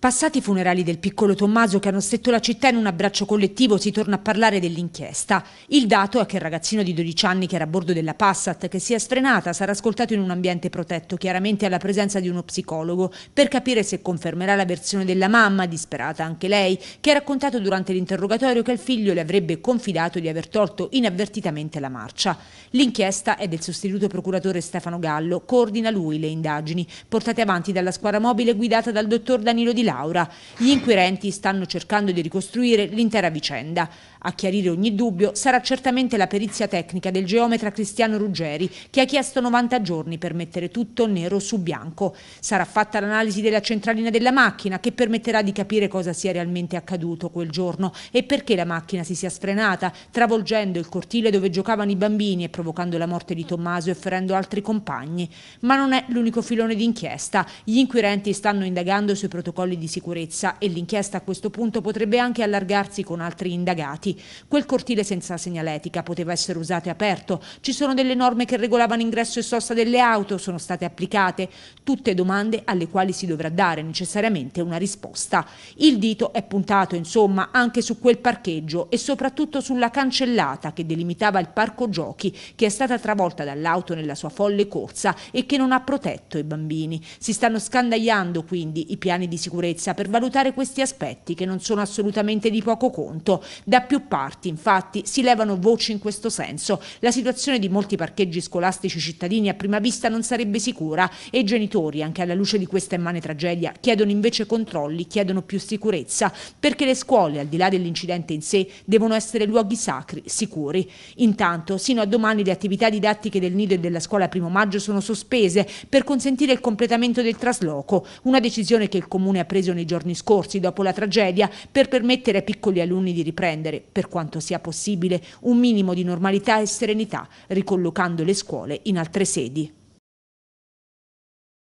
Passati i funerali del piccolo Tommaso che hanno stretto la città in un abbraccio collettivo, si torna a parlare dell'inchiesta. Il dato è che il ragazzino di 12 anni che era a bordo della Passat, che si è sfrenata, sarà ascoltato in un ambiente protetto, chiaramente alla presenza di uno psicologo, per capire se confermerà la versione della mamma, disperata anche lei, che ha raccontato durante l'interrogatorio che il figlio le avrebbe confidato di aver tolto inavvertitamente la marcia. L'inchiesta è del sostituto procuratore Stefano Gallo, coordina lui le indagini, portate avanti dalla squadra mobile guidata dal dottor Danilo Di Laura, gli inquirenti stanno cercando di ricostruire l'intera vicenda. A chiarire ogni dubbio sarà certamente la perizia tecnica del geometra Cristiano Ruggeri, che ha chiesto 90 giorni per mettere tutto nero su bianco. Sarà fatta l'analisi della centralina della macchina, che permetterà di capire cosa sia realmente accaduto quel giorno e perché la macchina si sia sfrenata, travolgendo il cortile dove giocavano i bambini e provocando la morte di Tommaso e ferendo altri compagni. Ma non è l'unico filone d'inchiesta. Gli inquirenti stanno indagando sui protocolli di di sicurezza e l'inchiesta a questo punto potrebbe anche allargarsi con altri indagati. Quel cortile senza segnaletica poteva essere usato e aperto, ci sono delle norme che regolavano ingresso e sosta delle auto, sono state applicate, tutte domande alle quali si dovrà dare necessariamente una risposta. Il dito è puntato insomma anche su quel parcheggio e soprattutto sulla cancellata che delimitava il parco giochi che è stata travolta dall'auto nella sua folle corsa e che non ha protetto i bambini. Si stanno scandagliando quindi i piani di sicurezza sicurezza per valutare questi aspetti che non sono assolutamente di poco conto. Da più parti infatti si levano voci in questo senso. La situazione di molti parcheggi scolastici cittadini a prima vista non sarebbe sicura e i genitori, anche alla luce di questa immane tragedia, chiedono invece controlli, chiedono più sicurezza, perché le scuole, al di là dell'incidente in sé, devono essere luoghi sacri, sicuri. Intanto, sino a domani le attività didattiche del nido e della scuola primo maggio sono sospese per consentire il completamento del trasloco, una decisione che il comune ha preso preso nei giorni scorsi dopo la tragedia per permettere ai piccoli alunni di riprendere, per quanto sia possibile, un minimo di normalità e serenità, ricollocando le scuole in altre sedi.